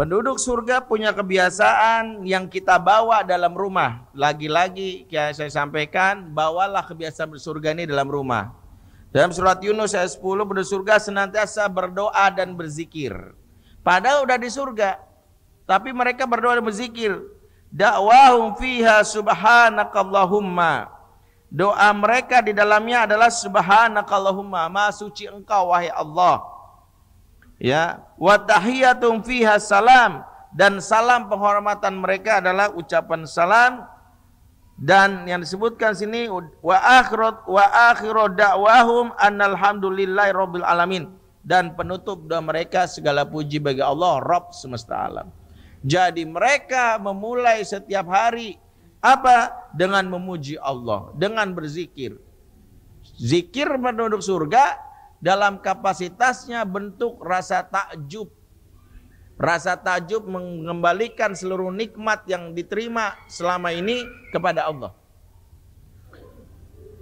Penduduk surga punya kebiasaan yang kita bawa dalam rumah. Lagi-lagi yang saya sampaikan, bawalah kebiasaan bersurga ini dalam rumah. Dalam surat Yunus ayat 10, penduduk surga senantiasa berdoa dan berzikir. Padahal udah di surga, tapi mereka berdoa dan berzikir. Da'wahum fiha subhanakallahumma. Doa mereka di dalamnya adalah subhanakallahumma, maha suci engkau wahai Allah ya wa tahiyatum fiha salam dan salam penghormatan mereka adalah ucapan salam dan yang disebutkan sini wa akhirat wa akhiru da'wahum annalhamdulillahi rabbil alamin dan penutup doa mereka segala puji bagi Allah Rabb semesta alam. Jadi mereka memulai setiap hari apa? Dengan memuji Allah, dengan berzikir. Zikir penduduk surga dalam kapasitasnya bentuk rasa takjub. Rasa takjub mengembalikan seluruh nikmat yang diterima selama ini kepada Allah.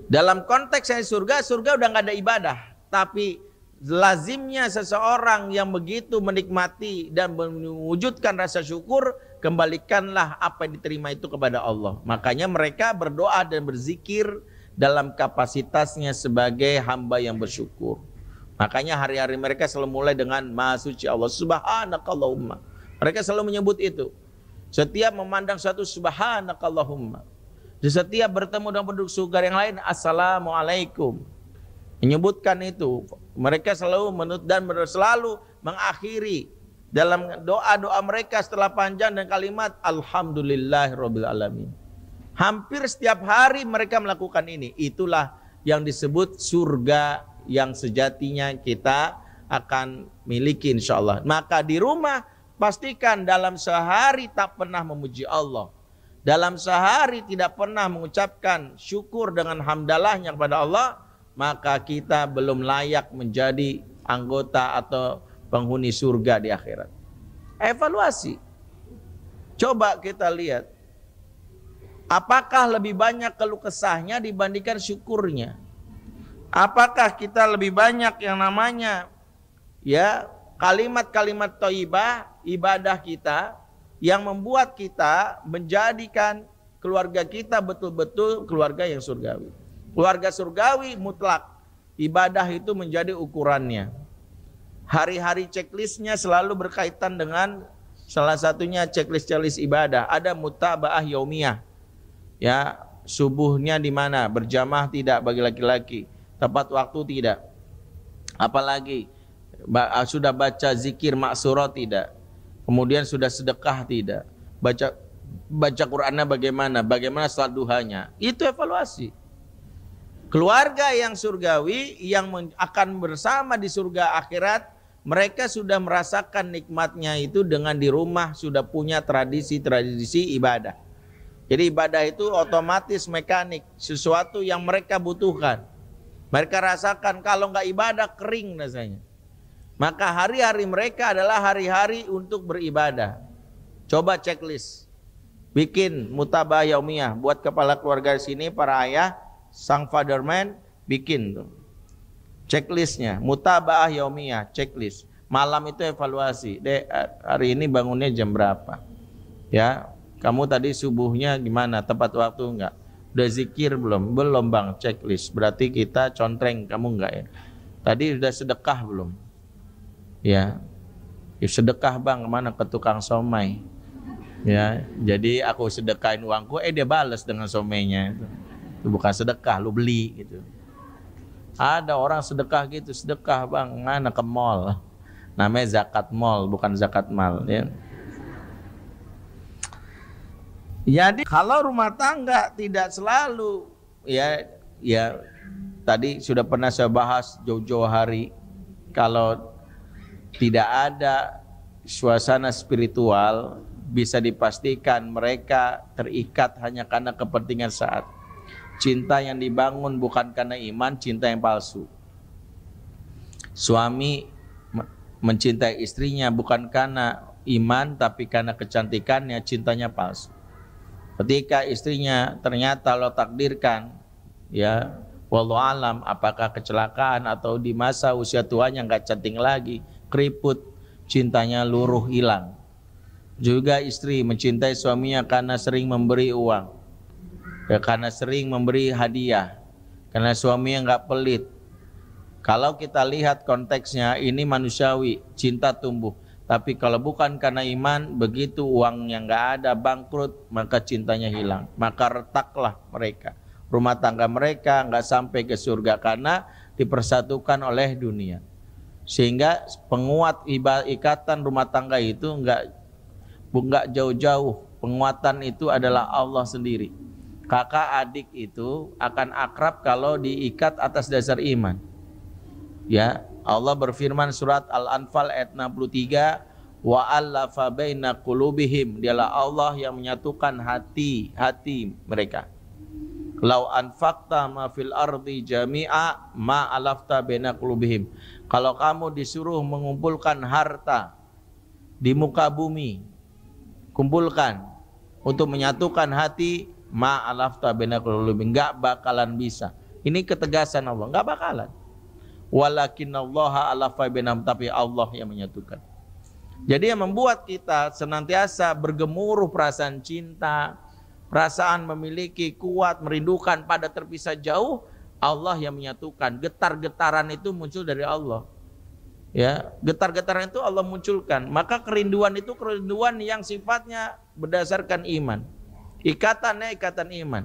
Dalam konteks yang surga, surga udah nggak ada ibadah, tapi lazimnya seseorang yang begitu menikmati dan mewujudkan rasa syukur, kembalikanlah apa yang diterima itu kepada Allah. Makanya mereka berdoa dan berzikir dalam kapasitasnya sebagai hamba yang bersyukur. Makanya hari-hari mereka selalu mulai dengan Maha Suci Allah. Subhanakallahumma. Mereka selalu menyebut itu. Setiap memandang suatu subhanakallahumma. Di setiap bertemu dengan penduduk surga yang lain, Assalamualaikum. Menyebutkan itu. Mereka selalu menut dan selalu mengakhiri dalam doa-doa mereka setelah panjang dan kalimat Alamin. Hampir setiap hari mereka melakukan ini. Itulah yang disebut surga yang sejatinya kita akan miliki insya Allah. Maka di rumah pastikan dalam sehari tak pernah memuji Allah. Dalam sehari tidak pernah mengucapkan syukur dengan hamdalahnya kepada Allah. Maka kita belum layak menjadi anggota atau penghuni surga di akhirat. Evaluasi. Coba kita lihat. Apakah lebih banyak keluh kesahnya dibandingkan syukurnya? Apakah kita lebih banyak yang namanya ya kalimat-kalimat toibah ibadah kita yang membuat kita menjadikan keluarga kita betul-betul keluarga yang surgawi. Keluarga surgawi mutlak ibadah itu menjadi ukurannya. Hari-hari checklistnya selalu berkaitan dengan salah satunya checklist-checklist ibadah. Ada mutabaah yaumiyah. Ya, subuhnya di mana, berjamaah tidak bagi laki-laki tepat waktu tidak. Apalagi ah, sudah baca zikir maksurah tidak. Kemudian sudah sedekah tidak. Baca baca Qur'annya bagaimana? Bagaimana salat duhanya? Itu evaluasi. Keluarga yang surgawi yang akan bersama di surga akhirat, mereka sudah merasakan nikmatnya itu dengan di rumah sudah punya tradisi-tradisi ibadah. Jadi ibadah itu otomatis mekanik, sesuatu yang mereka butuhkan. Mereka rasakan kalau nggak ibadah kering rasanya. Maka hari-hari mereka adalah hari-hari untuk beribadah. Coba checklist. Bikin mutabah yaumiyah buat kepala keluarga sini para ayah, sang father man, bikin Checklistnya, mutabah yaumiyah, checklist. Malam itu evaluasi. Dek, hari ini bangunnya jam berapa? Ya, kamu tadi subuhnya gimana? Tepat waktu enggak? Udah zikir belum? Belum bang, checklist. Berarti kita contreng, kamu enggak ya? Tadi udah sedekah belum? Ya, ya sedekah bang, kemana ke tukang somai? Ya, jadi aku sedekahin uangku, eh dia balas dengan somenya Itu bukan sedekah, lu beli gitu. Ada orang sedekah gitu, sedekah bang, mana ke mall. Namanya zakat mall, bukan zakat mal. Ya. Jadi kalau rumah tangga tidak selalu ya ya tadi sudah pernah saya bahas jojo hari kalau tidak ada suasana spiritual bisa dipastikan mereka terikat hanya karena kepentingan saat. Cinta yang dibangun bukan karena iman, cinta yang palsu. Suami mencintai istrinya bukan karena iman tapi karena kecantikannya, cintanya palsu. Ketika istrinya ternyata lo takdirkan ya walau alam apakah kecelakaan atau di masa usia tuanya nggak canting lagi, keriput, cintanya luruh hilang. Juga istri mencintai suaminya karena sering memberi uang, ya, karena sering memberi hadiah, karena suaminya nggak pelit. Kalau kita lihat konteksnya, ini manusiawi, cinta tumbuh. Tapi kalau bukan karena iman, begitu uangnya nggak ada, bangkrut, maka cintanya hilang. Maka retaklah mereka. Rumah tangga mereka nggak sampai ke surga karena dipersatukan oleh dunia. Sehingga penguat ikatan rumah tangga itu nggak nggak jauh-jauh. Penguatan itu adalah Allah sendiri. Kakak adik itu akan akrab kalau diikat atas dasar iman. Ya, Allah berfirman surat Al-Anfal ayat 63 wa allafa baina qulubihim dialah Allah yang menyatukan hati hati mereka lau anfaqta ma fil ardi jami'a ma alafta baina qulubihim kalau kamu disuruh mengumpulkan harta di muka bumi kumpulkan untuk menyatukan hati ma alafta baina qulubihim enggak bakalan bisa ini ketegasan Allah enggak bakalan Walakin Allah ala faibinam tapi Allah yang menyatukan. Jadi yang membuat kita senantiasa bergemuruh perasaan cinta, perasaan memiliki kuat, merindukan pada terpisah jauh, Allah yang menyatukan. Getar-getaran itu muncul dari Allah. Ya, getar-getaran itu Allah munculkan. Maka kerinduan itu kerinduan yang sifatnya berdasarkan iman. Ikatannya ikatan iman.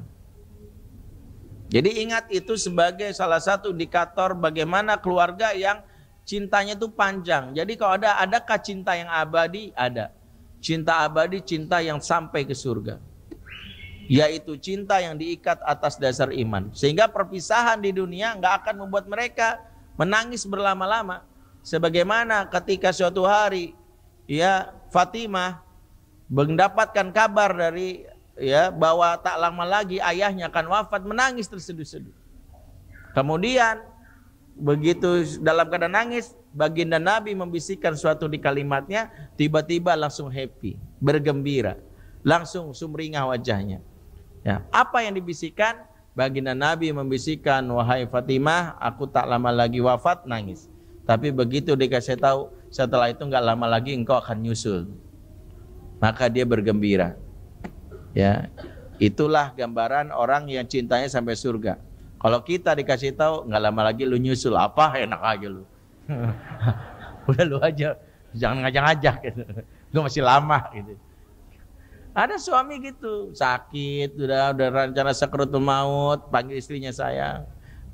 Jadi ingat itu sebagai salah satu indikator bagaimana keluarga yang cintanya itu panjang. Jadi kalau ada adakah cinta yang abadi? Ada. Cinta abadi, cinta yang sampai ke surga. Yaitu cinta yang diikat atas dasar iman. Sehingga perpisahan di dunia nggak akan membuat mereka menangis berlama-lama. Sebagaimana ketika suatu hari ya Fatimah mendapatkan kabar dari ya bahwa tak lama lagi ayahnya akan wafat menangis terseduh-seduh. Kemudian begitu dalam keadaan nangis, baginda Nabi membisikkan suatu di kalimatnya, tiba-tiba langsung happy, bergembira, langsung sumringah wajahnya. Ya, apa yang dibisikkan? Baginda Nabi membisikkan, "Wahai Fatimah, aku tak lama lagi wafat nangis." Tapi begitu dikasih tahu, setelah itu nggak lama lagi engkau akan nyusul. Maka dia bergembira. Ya. Itulah gambaran orang yang cintanya sampai surga. Kalau kita dikasih tahu nggak lama lagi lu nyusul apa enak aja lu. Udah lu aja jangan ngajak-ngajak gitu. Lu masih lama gitu. Ada suami gitu, sakit, udah udah rencana sekrutu maut, panggil istrinya saya.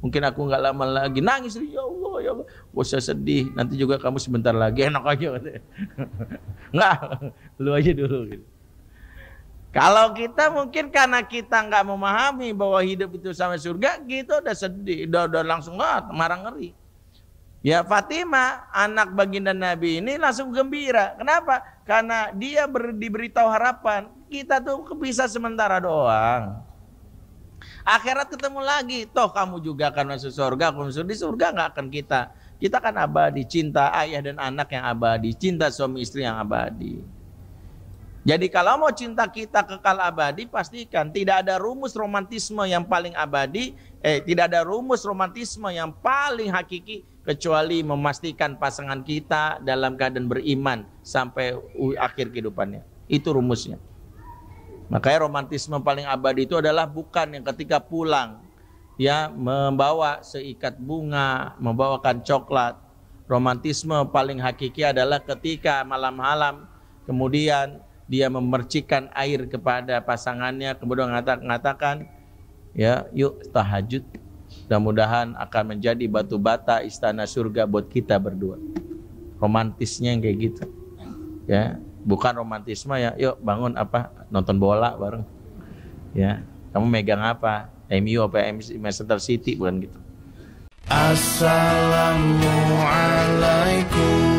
Mungkin aku nggak lama lagi nangis ya Allah ya Allah. Gak sedih, nanti juga kamu sebentar lagi enak aja. Gitu. Nggak, lu aja dulu gitu. Kalau kita mungkin karena kita nggak memahami bahwa hidup itu sama surga, kita udah sedih, udah, udah langsung ngot, ah, marah ngeri. Ya Fatimah, anak baginda Nabi ini langsung gembira. Kenapa? Karena dia ber, diberitahu harapan. Kita tuh bisa sementara doang. Akhirat ketemu lagi. Toh kamu juga akan masuk surga. masuk di surga nggak akan kita. Kita kan abadi. Cinta ayah dan anak yang abadi. Cinta suami istri yang abadi. Jadi kalau mau cinta kita kekal abadi, pastikan tidak ada rumus romantisme yang paling abadi, eh tidak ada rumus romantisme yang paling hakiki kecuali memastikan pasangan kita dalam keadaan beriman sampai akhir kehidupannya. Itu rumusnya. Makanya romantisme paling abadi itu adalah bukan yang ketika pulang ya membawa seikat bunga, membawakan coklat. Romantisme paling hakiki adalah ketika malam-malam kemudian dia memercikan air kepada pasangannya kemudian mengatakan ya yuk tahajud mudah-mudahan akan menjadi batu bata istana surga buat kita berdua romantisnya yang kayak gitu ya bukan romantisme ya yuk bangun apa nonton bola bareng ya kamu megang apa MU apa Manchester City bukan gitu Assalamualaikum